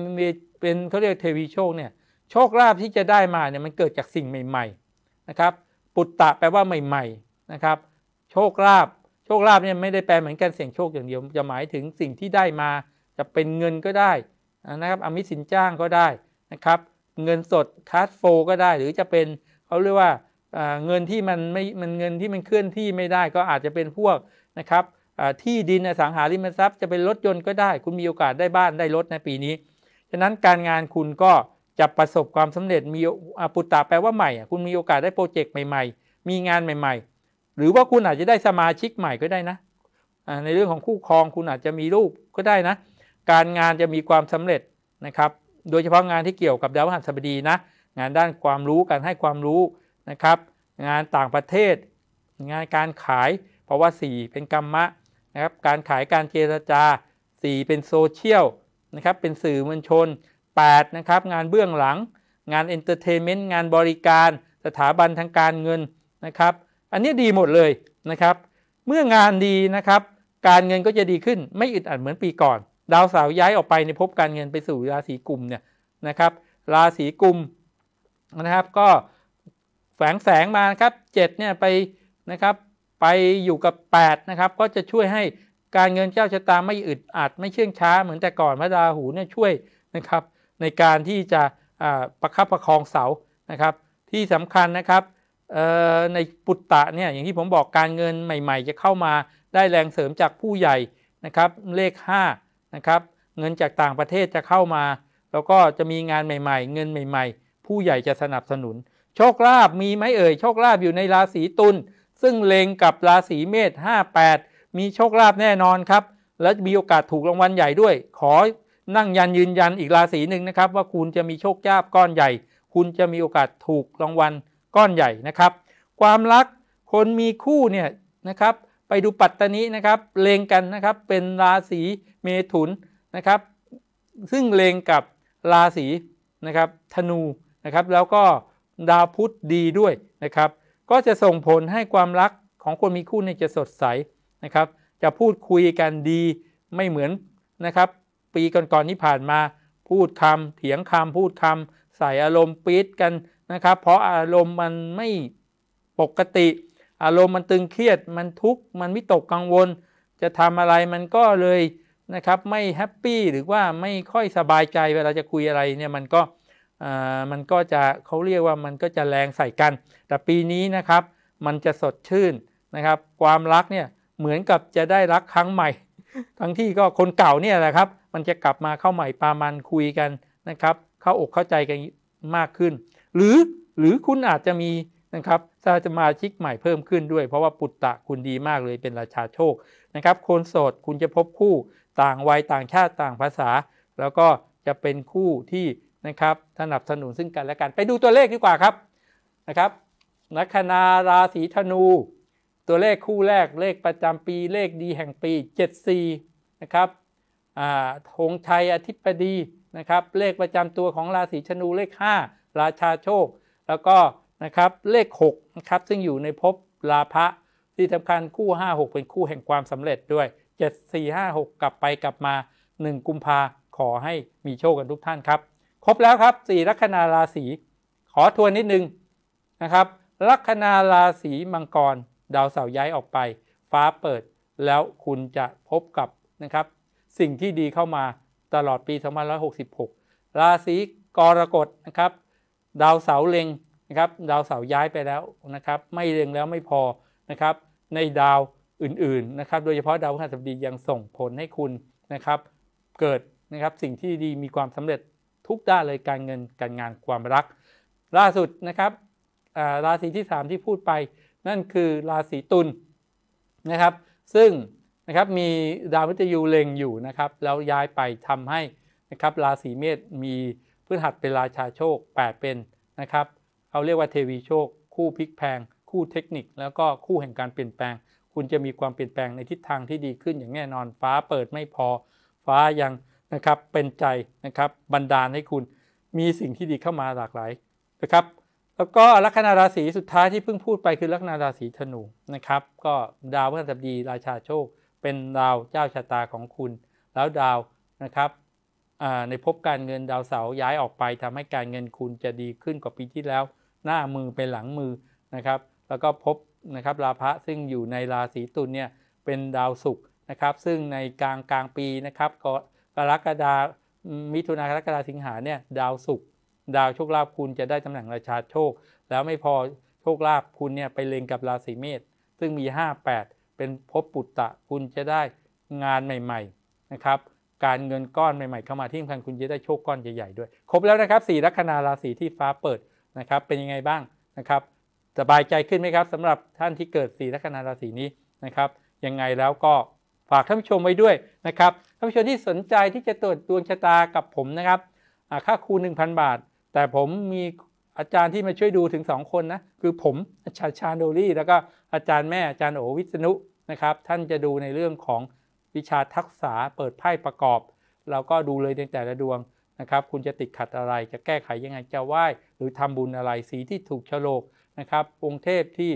เป็นเขาเรียกเทวีโชคเนี่ยโชคลาภที่จะได้มาเนี่ยมันเกิดจากสิ่งใหม่ ๆนะครับปุตตะแปลว่าใหม่ๆนะครับโชคลาภโชคลาภเนี่ยไม่ได้แปลเหมือนการเสี่ยงโชคอย่างเดียว จะหมายถึงสิ่งที่ได้มาจะเป็นเงินก็ได้นะครับอมิสินจ้างก็ได้นะครับ เงินสดคาสโฟก็ได้หรือจะเป็นเขาเรียกว่าเงินที่มันไม่มันเงินที่มันเคลื่อนที่ไม่ได้ก็อาจจะเป็นพวกนะครับที่ดินอสังหาริมทรัพย์จะเป็นรถยนต์ก็ได้ คุณมีโอกาสได้บ้านได้รถในปีนี้ฉะนั้นการงานคุณก็จะประสบความสำเร็จมีอปุตตะแปลว่าใหม่คุณมีโอกาสได้โปรเจกต์ใหม่ ๆ มีงานใหม่ ๆ หรือว่าคุณอาจจะได้สมาชิกใหม่ก็ได้นะ ในเรื่องของคู่ครองคุณอาจจะมีลูกก็ได้นะ การงานจะมีความสำเร็จนะครับโดยเฉพาะงานที่เกี่ยวกับดาวพฤหัสบดีนะงานด้านความรู้ การให้ความรู้นะครับ งานต่างประเทศ งานการขายเพราะว่า4เป็นกรรมะนะครับการขายการเจรจา 4 เป็นโซเชียลนะครับเป็นสื่อมวลชน8นะครับงานเบื้องหลัง งานเอนเตอร์เทนเมนต์งานบริการสถาบันทางการเงินนะครับ อันนี้ดีหมดเลยนะครับ เมื่องานดีนะครับ การเงินก็จะดีขึ้นไม่อึดอัดเหมือนปีก่อน ดาวเสาร์ย้ายออกไปในภพการเงินไปสู่ราศีกุมเนี่ยนะครับราศีกุมนะครับก็แฝงแสงมาครับเเนี่ยไปนะครับไปอยู่กับ8นะครับก็จะช่วยให้การเงินเจ้าชะตาไม่อึดอัด ไม่เชื่องช้าเหมือนแต่ก่อนพระราหูเนี่ยช่วยนะครับในการที่จะประคับประคองเสานะครับที่สำคัญนะครับในปุตตะเนี่ยอย่างที่ผมบอกการเงินใหม่ๆ จะเข้ามาได้แรงเสริมจากผู้ใหญ่นะครับเลข5นะครับเงินจากต่างประเทศจะเข้ามา แล้วก็จะมีงานใหม่ๆ เงินใหม่ๆ ผู้ใหญ่จะสนับสนุนโชคลาภมีไหมเอ่ยโชคลาภอยู่ในราศีตุลซึ่งเลงกับราศีเมษ58 มีโชคลาภแน่นอนครับและมีโอกาสถูกรางวัลใหญ่ด้วยขอนั่งยันยืนยันอีกราศีหนึ่งนะครับว่าคุณจะมีโชคลาภก้อนใหญ่ คุณจะมีโอกาสถูกรางวัลก้อนใหญ่นะครับ ความรักคนมีคู่เนี่ยนะครับไปดูปัตตานีนะครับเลงกันนะครับเป็นราศีเมถุนนะครับ ซึ่งเลงกับราศีนะครับ ธนูนะครับ แล้วก็ดาวพุธดีด้วยนะครับ ก็จะส่งผลให้ความรักของคนมีคู่เนี่ยจะสดใสนะครับ จะพูดคุยกันดีไม่เหมือนนะครับปีก่อนๆนี้ผ่านมาพูดคำ เถียงคำพูดคำใส่อารมณ์ปี๊ดกันนะครับ เพราะอารมณ์มันไม่ปกติ อารมณ์มันตึงเครียดมันทุกข์มันวิตกกังวล จะทำอะไรมันก็เลยนะครับ ไม่แฮปปี้หรือว่าไม่ค่อยสบายใจเวลาจะคุยอะไรเนี่ยมันก็มันก็จะเขาเรียกว่ามันก็จะแรงใส่กัน แต่ปีนี้นะครับ มันจะสดชื่นนะครับ ความรักเนี่ยเหมือนกับจะได้รักครั้งใหม่ ทั้งที่ก็คนเก่าเนี่ยแหละครับมันจะกลับมาเข้าใหม่ปามันคุยกันนะครับ เข้าอกเข้าใจกันมากขึ้น หรือหรือคุณอาจจะมีนะครับสมาชิกใหม่เพิ่มขึ้นด้วย เพราะว่าปุตตะคุณดีมากเลยเป็นราชาโชคนะครับคนโสดคุณจะพบคู่ต่างวัยต่างชาติต่างภาษา แล้วก็จะเป็นคู่ที่นะครับสนับสนุนซึ่งกันและกัน ไปดูตัวเลขดีกว่าครับนะครับนัคนาราศีธนู ตัวเลขคู่แรกเลขประจำปีเลขดีแห่งปี74นะครับธงชัยอธิปดีนะครับเลขประจำตัวของราศีชนูเลข 5 ราชาโชค แล้วก็นะครับเลข6นะครับ ซึ่งอยู่ในภพลาภะที่สำคัญคู่ 5 6 เป็นคู่แห่งความสำเร็จด้วย 7 4 5 6 กลับไปกลับมา 1 กุมภาขอให้มีโชคกันทุกท่านครับ ครบแล้วครับ4ลัคนาราศี ขอทวนนิดนึงนะครับลัคนาราศีมังกรดาวเสาร์ย้ายออกไป ฟ้าเปิดแล้วคุณจะพบกับนะครับสิ่งที่ดีเข้ามาตลอดปี2566 ราศีกรกฎนะครับ ดาวเสาเล็งนะครับ ดาวเสาย้ายไปแล้วนะครับ ไม่เล็งแล้วไม่พอนะครับ ในดาวอื่นๆนะครับ โดยเฉพาะดาวพฤหัสบดียังส่งผลให้คุณนะครับ เกิดนะครับสิ่งที่ดีมีความสำเร็จทุกด้านเลยการเงินการงานความรัก ล่าสุดนะครับราศีที่ 3 ที่พูดไป นั่นคือราศีตุลนนะครับ ซึ่งนะครับมีดาวมฤตยูเล็งอยู่นะครับแล้วย้ายไปทำให้นะครับราศีเมษมีพฤหัสเป็นราชาโชค8เป็นนะครับเขาเรียกว่าเทวีโชค คู่พลิกแพง คู่เทคนิคแล้วก็คู่แห่งการเปลี่ยนแปลง คุณจะมีความเปลี่ยนแปลงในทิศทางที่ดีขึ้นอย่างแน่นอนฟ้าเปิดไม่พอฟ้ายังนะครับเป็นใจนะครับบันดาลให้คุณมีสิ่งที่ดีเข้ามาหลากหลายนะครับแล้วก็ลัคนาราศีสุดท้ายที่เพิ่งพูดไปคือลัคนาราศีธนูนะครับก็ดาวพฤหัสบดีราชาโชคเป็นดาวเจ้าชะตาของคุณ แล้วดาวนะครับในภพการเงินดาวเสาย้ายออกไปทำให้การเงินคุณจะดีขึ้นกว่าปีที่แล้วหน้ามือเป็นหลังมือนะครับ แล้วก็พบนะครับราพะซึ่งอยู่ในราศีตุลเนี่ยเป็นดาวศุกร์นะครับ ซึ่งในกลางกลางปีนะครับกรกฎามิถุนากรกฎาสิงหาเนี่ยดาวศุกร์ดาวโชคลาภคุณจะได้ตำแหน่งราชาโชค แล้วไม่พอโชคลาภคุณเนี่ยไปเลงกับราศีเมษซึ่งมี 58เป็นพบปุตตะคุณจะได้งานใหม่ๆนะครับการเงินก้อนใหม่ๆ เข้ามาที่สำคัญคุณจะได้โชคก้อนใหญ่ๆด้วยครบแล้วนะครับสี่ลัคนาราศีที่ฟ้าเปิดนะครับเป็นยังไงบ้างนะครับสบายใจขึ้นไหมครับสำหรับท่านที่เกิดสี่ลัคนาราศีนี้นะครับยังไงแล้วก็ฝากท่านผู้ชมไว้ด้วยนะครับท่านผู้ชมที่สนใจที่จะตรวจดวงชะตากับผมนะครับค่าคึ่1,000 บาท แต่ผมมีอาจารย์ที่มาช่วยดูถึง 2 คนนะคือผมอาจารย์ชาโดลี่ แล้วก็อาจารย์แม่อาจารย์โอวิษณุนะครับท่านจะดูในเรื่องของวิชาทักษะเปิดไพ่ประกอบเราก็ดูเลยในแต่ละดวงนะครับคุณจะติดขัดอะไร จะแก้ไขยังไงจะไหว้ หรือทำบุญอะไรสีที่ถูกฉลกนะครับองค์เทพที่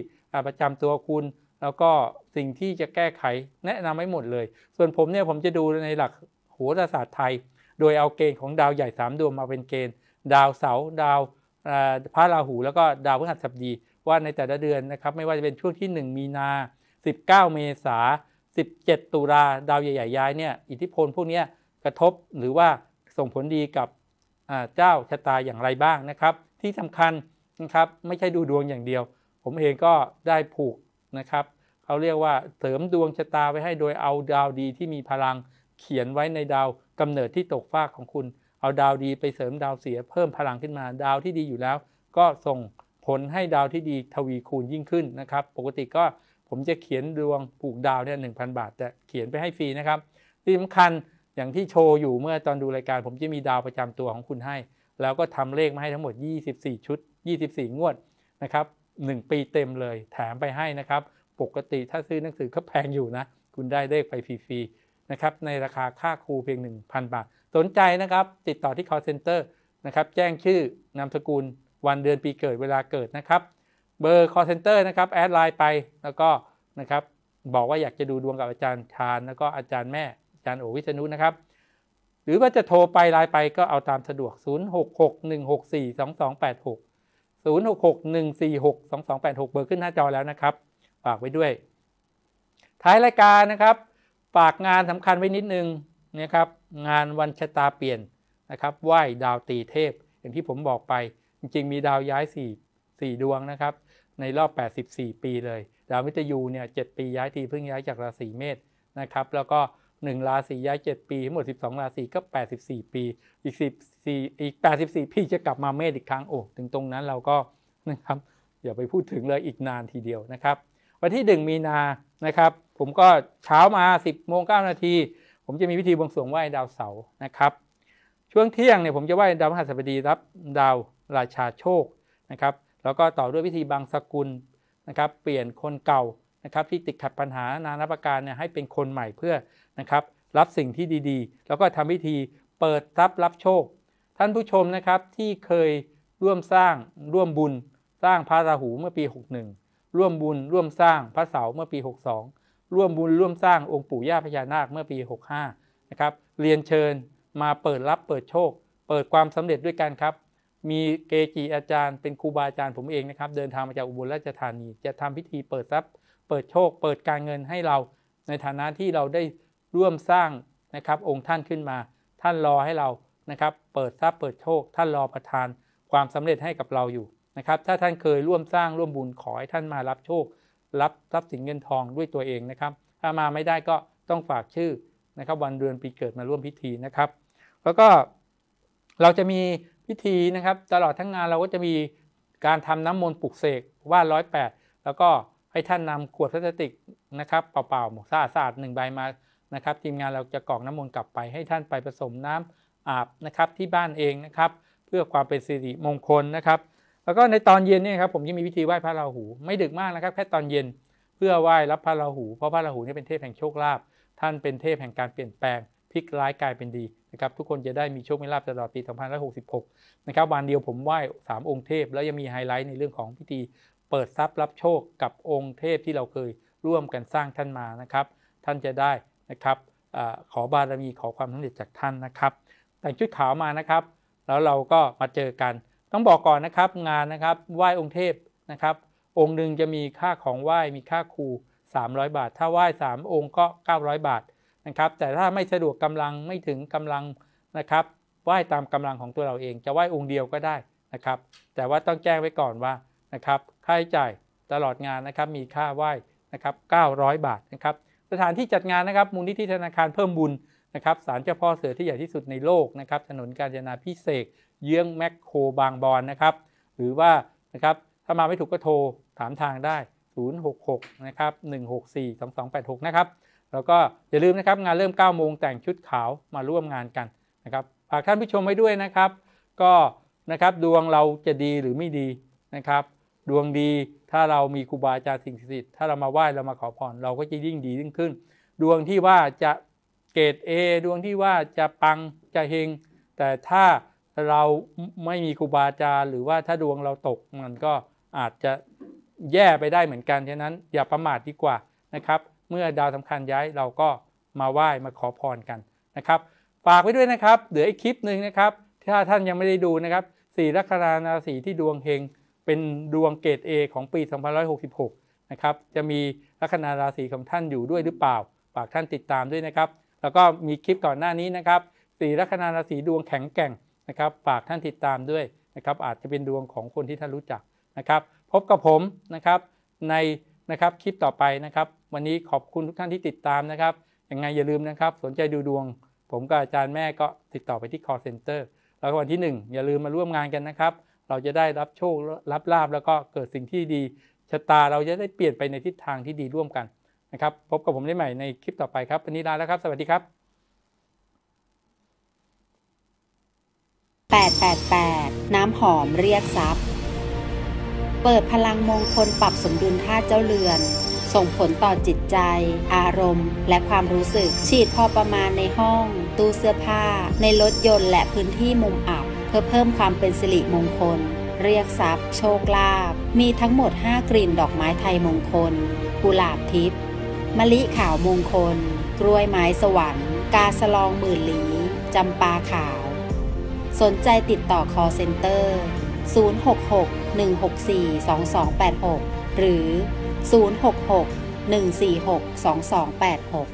ประจำตัวคุณ แล้วก็สิ่งที่จะแก้ไข แนะนำไม่หมดเลย ส่วนผมเนี่ยผมจะดูในหลักโหราศาสตร์ไทย โดยเอาเกณฑ์ของดาวใหญ่3ดวงมาเป็นเกณฑ์ ดาวเสาร์ดาวพระราหู แล้วก็ดาวพฤหัสบดีว่าในแต่ละเดือนนะครับไม่ว่าจะเป็นช่วงที่ 1 มีนา19 เมษา17 ตุลาดาวใหญ่ๆย้ายเนี่ย อิทธิพลพวกนี้กระทบหรือว่าส่งผลดีกับเจ้าชะตาอย่างไรบ้างนะครับ ที่สำคัญนะครับ ไม่ใช่ดูดวงอย่างเดียว ผมเองก็ได้ผูกนะครับเขาเรียกว่าเสริมดวงชะตาไว้ให้โดยเอาดาวดีที่มีพลังเขียนไว้ในดาวกำเนิดที่ตกฟากของคุณ เอาดาวดีไปเสริมดาวเสียเพิ่มพลังขึ้นมาดาวที่ดีอยู่แล้ว ก็ส่งผลให้ดาวที่ดีทวีคูณยิ่งขึ้นนะครับปกติก็ผมจะเขียนดวงผูกดาวเนี่ยหนึ่บาทจะเขียนไปให้ฟรีนะครับ ที่สำคัญอย่างที่โชว์อยู่เมื่อตอนดูรายการ ผมจะมีดาวประจำตัวของคุณให้ แล้วก็ทำเลขมาให้ทั้งหมด 24 ชุด 24 งวดนะครับหปีเต็มเลยแถมไปให้นะครับ ปกติถ้าซื้อหนังสือก็แพงอยู่นะ คุณได้เลขไปฟรีๆนะครับในราคาค่าครูเพียง 1,000 บาท สนใจนะครับ ติดต่อที่ call center นะครับแจ้งชื่อนามสกุลวันเดือนปีเกิดเวลาเกิดนะครับเบอร์ call center นะครับ แอดไลน์ไป แล้วก็ นะครับ บอกว่าอยากจะดูดวงกับอาจารย์ชาญแล้วก็อาจารย์แม่ อาจารย์โอวิษณุ นะครับ หรือว่าจะโทรไปไลน์ไปก็เอาตามสะดวก 0661642286 0661462286 เบอร์ขึ้นหน้าจอแล้วนะครับ ฝากไว้ด้วย ท้ายรายการนะครับ ฝากงานสำคัญไว้นิดนึงนะครับ งานวันชะตาเปลี่ยน นะครับ ไหว้ดาวตีเทพ อย่างที่ผมบอกไป จริง ๆมีดาวย้าย4่ดวงนะครับในรอบ 84 ปีเลย ดาวมิตยูเนี่ยเปีย้ายทีเพิ่งย้ายจากราศีเมษนะครับ แล้วก็1ราศีย้าย 7 ปี ทั้งหมด 12 ราศีก็ 84 ปี อีก14อีก 84 ปีจะกลับมาเมษอีกครั้ง โอ้ ถึงตรงนั้นเราก็นะครับอย่าไปพูดถึงเลยอีกนานทีเดียวนะครับ วันที่ 1 มีนานะครับผมก็เช้ามา 10 โมง 9 นาที ผมจะมีพิธีบวงสรวงไหว้ดาวเสาร์นะครับ ช่วงเที่ยงเนี่ยผมจะไหว้ดาวมหัสบดีรับดาวราชาโชคนะครับแล้วก็ต่อด้วยวิธีบางสกุลนะครับ เปลี่ยนคนเก่านะครับที่ติดขัดปัญหานานาประการเนี่ยให้เป็นคนใหม่เพื่อนะครับรับสิ่งที่ดีๆ แล้วก็ทำพิธีเปิดทรัพย์รับโชค ท่านผู้ชมนะครับที่เคยร่วมสร้างร่วมบุญสร้างพระราหูเมื่อปี 61 ร่วมบุญร่วมสร้างพระเสาเมื่อปี62ร่วมบุญร่วมสร้างองค์ปู่ย่าพญานาคเมื่อปี 65นะครับเรียนเชิญมาเปิดรับเปิดโชค เปิดความสำเร็จด้วยกันครับมีเกจิอาจารย์เป็นครูบาอาจารย์ผมเองนะครับ เดินทางมาจากอุบลราชธานีจะทำพิธีเปิดทรัพย์ เปิดโชค เปิดการเงินให้เรา ในฐานะที่เราได้ร่วมสร้างนะครับองค์ท่านขึ้นมาท่านรอให้เรานะครับ เปิดทรัพย์เปิดโชค ท่านรอประทานความสำเร็จให้กับเราอยู่นะครับ ถ้าท่านเคยร่วมสร้างร่วมบุญขอให้ท่านมารับโชค รับทรัพย์สินเงินทองด้วยตัวเองนะครับถ้ามาไม่ได้ก็ต้องฝากชื่อนะครับวันเดือนปีเกิดมาร่วมพิธีนะครับ แล้วก็เราจะมีพิธีนะครับตลอดทั้งงานเราก็จะมีการทำน้ำมนต์ปลุกเสกว่าร้อยแปดแล้วก็ให้ท่านนำขวดพลาสติกนะครับเปล่าๆสะอาดสะอาดหนึ่งใบมานะครับทีมงานเราจะกรอกน้ำมนต์กลับไปให้ท่านไปผสมน้ำอาบนะครับที่บ้านเองนะครับเพื่อความเป็นสิริมงคลนะครับแล้วก็ในตอนเย็นเนี่ยครับผมยังมีพิธีไหว้พระราหูไม่ดึกมากนะครับแค่ตอนเย็นเพื่อไหว้รับพระราหู เพราะพระราหูนี่เป็นเทพแห่งโชคลาภท่านเป็นเทพแห่งการเปลี่ยนแปลงพลิกร้ายกลายเป็นดีนะครับทุกคนจะได้มีโชคมีลาภตลอดปี2566นะครับวันเดียวผมไหว้3องค์เทพ แล้วยังมีไฮไลท์ในเรื่องของพิธี เปิดทรัพย์รับโชคกับองค์เทพที่เราเคยร่วมกันสร้างท่านมานะครับท่านจะได้นะครับอขอบารมีขอความสำเร็จจากท่านนะครับ แต่งชุดขาวมานะครับ แล้วเราก็มาเจอกัน ต้องบอกก่อนนะครับงานนะครับไหว้องค์เทพนะครับองค์หนึ่งจะมีค่าของไหว้มีค่าครู300 บาท ถ้าไหว้3องค์ก็900บาทนะครับแต่ถ้าไม่สะดวกกำลังไม่ถึงกำลังนะครับไหว้ตามกำลังของตัวเราเองจะไหว้องค์เดียวก็ได้นะครับแต่ว่าต้องแจ้งไว้ก่อนว่านะครับค่าใช้จ่ายตลอดงานนะครับมีค่าไหว้นะครับ900 บาทนะครับสถานที่จัดงานนะครับมูลนิธิธนาคารเพิ่มบุญนะครับศาลเจ้าพ่อเสือที่ใหญ่ที่สุดในโลกนะครับ ถนนกาญจนาพิเศษเยื้อง แมคโครบางบอนนะครับ หรือว่านะครับถ้ามาไม่ถูกก็โทรถามทางได้ 066นะครับ1642286 นะครับแล้วก็อย่าลืมนะครับงานเริ่ม9โมงแต่งชุดขาวมาร่วมงานกันนะครับฝากท่าน ผู้ชมไว้ด้วยนะครับ ก็นะครับดวงเราจะดีหรือไม่ดีนะครับ ดวงดี ถ้าเรามีครูบาอาจารย์สิ่งศักดิ์สิทธิ์ถ้าเรามาไหว้เรามาขอพรเราก็จะยิ่งดียิ่งขึ้น ดวงที่ว่าจะเกรดเอดวงที่ว่าจะปังจะเฮงแต่ถ้าเราไม่มีครูบาอาจารย์หรือว่าถ้าดวงเราตกมันก็อาจจะแย่ไปได้เหมือนกันฉะนั้นอย่าประมาทดีกว่านะครับเมื่อดาวสำคัญย้ายเราก็มาไหว้มาขอพรกันนะครับ ฝากไว้ด้วยนะครับเหลืออีกคลิปหนึ่งนะครับถ้าท่านยังไม่ได้ดูนะครับสี่ลัคนาราศีที่ดวงเฮงเป็นดวงเกตเอของปี2566 นะครับจะมีลัคนาราศีของท่านอยู่ด้วยหรือเปล่าฝากท่านติดตามด้วยนะครับ แล้วก็มีคลิปก่อนหน้านี้นะครับสี่ลัคนาราศีดวงแข็งแกร่งนะครับฝากท่านติดตามด้วยนะครับอาจจะเป็นดวงของคนที่ท่านรู้จักนะครับพบกับผมนะครับในนะครับคลิปต่อไปนะครับ วันนี้ขอบคุณทุกท่านที่ติดตามนะครับยังไงอย่าลืมนะครับ สนใจดูดวง ผมกับอาจารย์แม่ก็ติดต่อไปที่ call center แล้ววันที่ 1 อย่าลืมมาร่วมงานกันนะครับ เราจะได้รับโชครับลาบแล้วก็เกิดสิ่งที่ดีชะตาเราจะได้เปลี่ยนไปในทิศทางที่ดีร่วมกันนะครับ พบกับผมได้ใหม่ในคลิปต่อไปครับวันนี้ลาแล้วครับ สวัสดีครับ 888 น้ำหอมเรียกทรัพย์เปิดพลังมงคลปรับสมดุลธาตุเจ้าเรือน ส่งผลต่อจิตใจ อารมณ์ และความรู้สึก ฉีดพอประมาณในห้อง ตู้เสื้อผ้า ในรถยนต์และพื้นที่มุมอับ เพื่อเพิ่มความเป็นสิริมงคล เรียกทรัพย์โชคลาภมีทั้งหมด 5 กลิ่นดอกไม้ไทยมงคลกุหลาบทิพย์มะลิขาวมงคลกล้วยไม้สวรรค์ กาสลองหมื่นหลีจำปาขาว สนใจติดต่อคอเซ็นเตอร์066-164-2286 หรือ 066-146-2286